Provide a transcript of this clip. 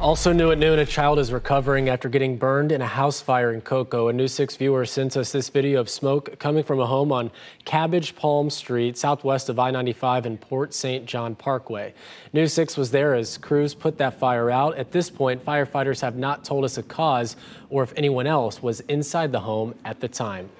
Also new at noon, a child is recovering after getting burned in a house fire in Cocoa. A News 6 viewer sent us this video of smoke coming from a home on Cabbage Palm Street, southwest of I-95 and Port St. John Parkway. News 6 was there as crews put that fire out. At this point, firefighters have not told us a cause or if anyone else was inside the home at the time.